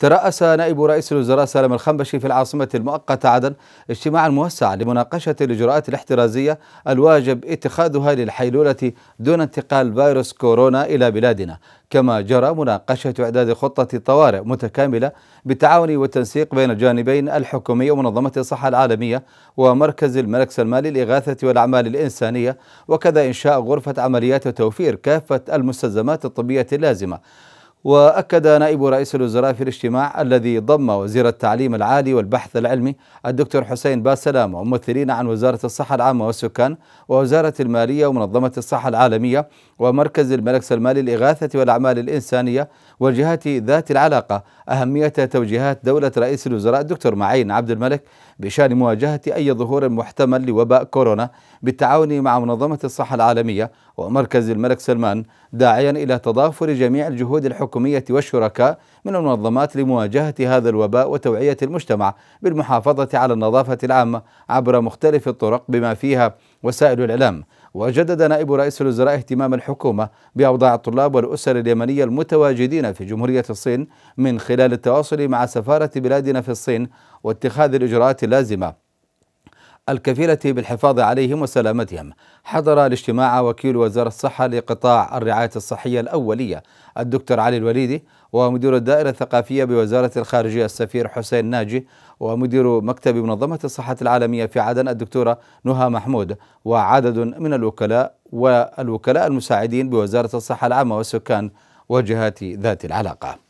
ترأس نائب رئيس الوزراء سالم الخنبشي في العاصمة المؤقتة عدن اجتماعا موسعا لمناقشة الإجراءات الاحترازية الواجب اتخاذها للحيلولة دون انتقال فيروس كورونا إلى بلادنا كما جرى مناقشة إعداد خطة طوارئ متكاملة بالتعاون والتنسيق بين الجانبين الحكومي ومنظمة الصحة العالمية ومركز الملك سلمان للإغاثة والأعمال الإنسانية وكذا إنشاء غرفة عمليات وتوفير كافة المستلزمات الطبية اللازمة وأكد نائب رئيس الوزراء في الاجتماع الذي ضم وزير التعليم العالي والبحث العلمي الدكتور حسين باسلام وممثلين عن وزارة الصحة العامة والسكان ووزارة المالية ومنظمة الصحة العالمية ومركز الملك سلمان للإغاثة والأعمال الإنسانية والجهات ذات العلاقة أهمية توجيهات دولة رئيس الوزراء الدكتور معين عبد الملك بشان مواجهة أي ظهور محتمل لوباء كورونا بالتعاون مع منظمة الصحة العالمية ومركز الملك سلمان داعيا إلى تضافر جميع الجهود الحكومية الحكومية والشركاء من المنظمات لمواجهة هذا الوباء وتوعية المجتمع بالمحافظة على النظافة العامة عبر مختلف الطرق بما فيها وسائل الإعلام وجدد نائب رئيس الوزراء اهتمام الحكومة بأوضاع الطلاب والأسر اليمنية المتواجدين في جمهورية الصين من خلال التواصل مع سفارة بلادنا في الصين واتخاذ الإجراءات اللازمة الكفيلة بالحفاظ عليهم وسلامتهم حضر الاجتماع وكيل وزارة الصحة لقطاع الرعاية الصحية الأولية الدكتور علي الوليدي ومدير الدائرة الثقافية بوزارة الخارجية السفير حسين ناجي ومدير مكتب منظمة الصحة العالمية في عدن الدكتورة نهى محمود وعدد من الوكلاء والوكلاء المساعدين بوزارة الصحة العامة والسكان وجهات ذات العلاقة